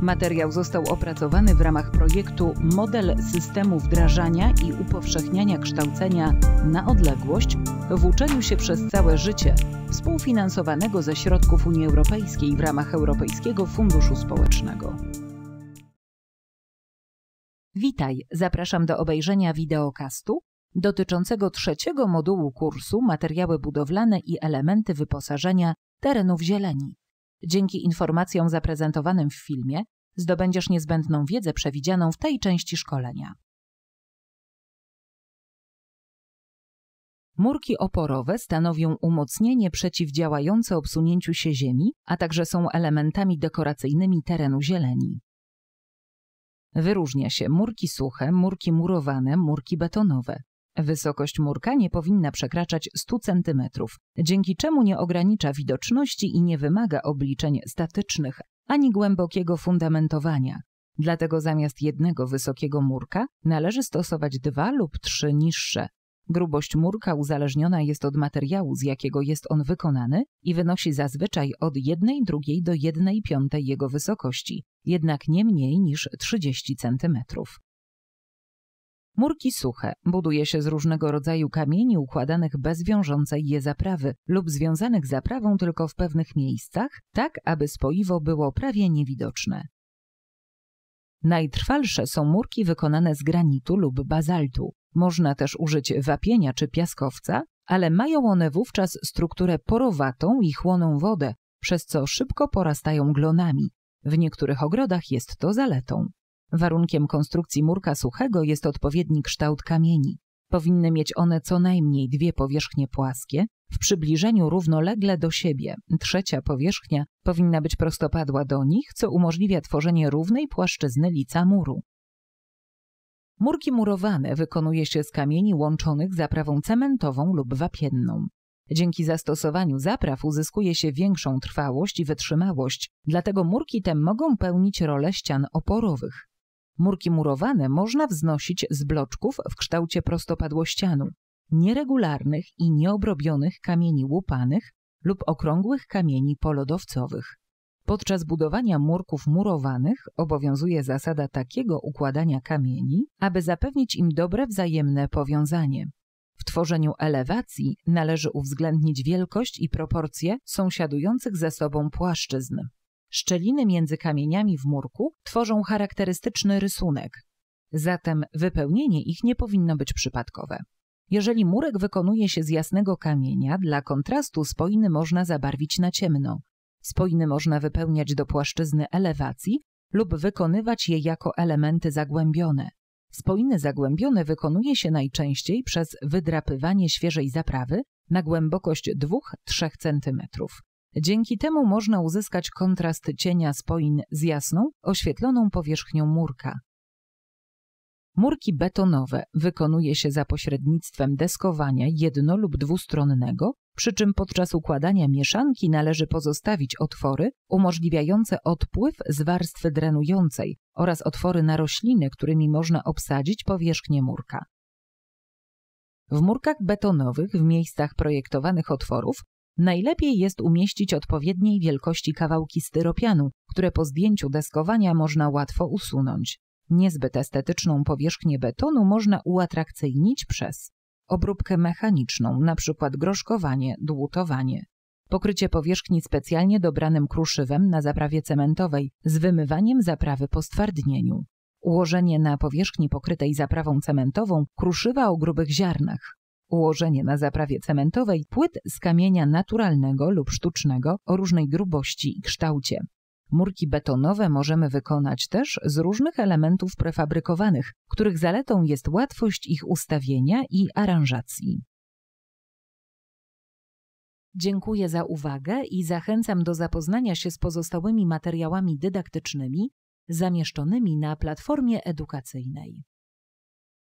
Materiał został opracowany w ramach projektu Model systemu wdrażania i upowszechniania kształcenia na odległość w uczeniu się przez całe życie, współfinansowanego ze środków Unii Europejskiej w ramach Europejskiego Funduszu Społecznego. Witaj, zapraszam do obejrzenia wideokastu dotyczącego trzeciego modułu kursu Materiały budowlane i elementy wyposażenia terenów zieleni. Dzięki informacjom zaprezentowanym w filmie zdobędziesz niezbędną wiedzę przewidzianą w tej części szkolenia. Murki oporowe stanowią umocnienie przeciwdziałające obsunięciu się ziemi, a także są elementami dekoracyjnymi terenu zieleni. Wyróżnia się murki suche, murki murowane, murki betonowe. Wysokość murka nie powinna przekraczać 100 cm, dzięki czemu nie ogranicza widoczności i nie wymaga obliczeń statycznych ani głębokiego fundamentowania. Dlatego zamiast jednego wysokiego murka należy stosować dwa lub trzy niższe. Grubość murka uzależniona jest od materiału, z jakiego jest on wykonany i wynosi zazwyczaj od 1 drugiej do 1 piątej jego wysokości, jednak nie mniej niż 30 cm. Murki suche buduje się z różnego rodzaju kamieni układanych bez wiążącej je zaprawy lub związanych zaprawą tylko w pewnych miejscach, tak aby spoiwo było prawie niewidoczne. Najtrwalsze są murki wykonane z granitu lub bazaltu. Można też użyć wapienia czy piaskowca, ale mają one wówczas strukturę porowatą i chłoną wodę, przez co szybko porastają glonami. W niektórych ogrodach jest to zaletą. Warunkiem konstrukcji murka suchego jest odpowiedni kształt kamieni. Powinny mieć one co najmniej dwie powierzchnie płaskie, w przybliżeniu równolegle do siebie. Trzecia powierzchnia powinna być prostopadła do nich, co umożliwia tworzenie równej płaszczyzny lica muru. Murki murowane wykonuje się z kamieni łączonych zaprawą cementową lub wapienną. Dzięki zastosowaniu zapraw uzyskuje się większą trwałość i wytrzymałość, dlatego murki te mogą pełnić rolę ścian oporowych. Murki murowane można wznosić z bloczków w kształcie prostopadłościanu, nieregularnych i nieobrobionych kamieni łupanych lub okrągłych kamieni polodowcowych. Podczas budowania murków murowanych obowiązuje zasada takiego układania kamieni, aby zapewnić im dobre wzajemne powiązanie. W tworzeniu elewacji należy uwzględnić wielkość i proporcje sąsiadujących ze sobą płaszczyzn. Szczeliny między kamieniami w murku tworzą charakterystyczny rysunek, zatem wypełnienie ich nie powinno być przypadkowe. Jeżeli murek wykonuje się z jasnego kamienia, dla kontrastu spoiny można zabarwić na ciemno. Spoiny można wypełniać do płaszczyzny elewacji lub wykonywać je jako elementy zagłębione. Spoiny zagłębione wykonuje się najczęściej przez wydrapywanie świeżej zaprawy na głębokość 2-3 cm. Dzięki temu można uzyskać kontrast cienia spoin z jasną, oświetloną powierzchnią murka. Murki betonowe wykonuje się za pośrednictwem deskowania jedno- lub dwustronnego, przy czym podczas układania mieszanki należy pozostawić otwory umożliwiające odpływ z warstwy drenującej oraz otwory na rośliny, którymi można obsadzić powierzchnię murka. W murkach betonowych w miejscach projektowanych otworów Najlepiej jest umieścić odpowiedniej wielkości kawałki styropianu, które po zdjęciu deskowania można łatwo usunąć. Niezbyt estetyczną powierzchnię betonu można uatrakcyjnić przez obróbkę mechaniczną, np. groszkowanie, dłutowanie. Pokrycie powierzchni specjalnie dobranym kruszywem na zaprawie cementowej z wymywaniem zaprawy po stwardnieniu. Ułożenie na powierzchni pokrytej zaprawą cementową kruszywa o grubych ziarnach. Ułożenie na zaprawie cementowej płyt z kamienia naturalnego lub sztucznego o różnej grubości i kształcie. Murki betonowe możemy wykonać też z różnych elementów prefabrykowanych, których zaletą jest łatwość ich ustawienia i aranżacji. Dziękuję za uwagę i zachęcam do zapoznania się z pozostałymi materiałami dydaktycznymi zamieszczonymi na platformie edukacyjnej.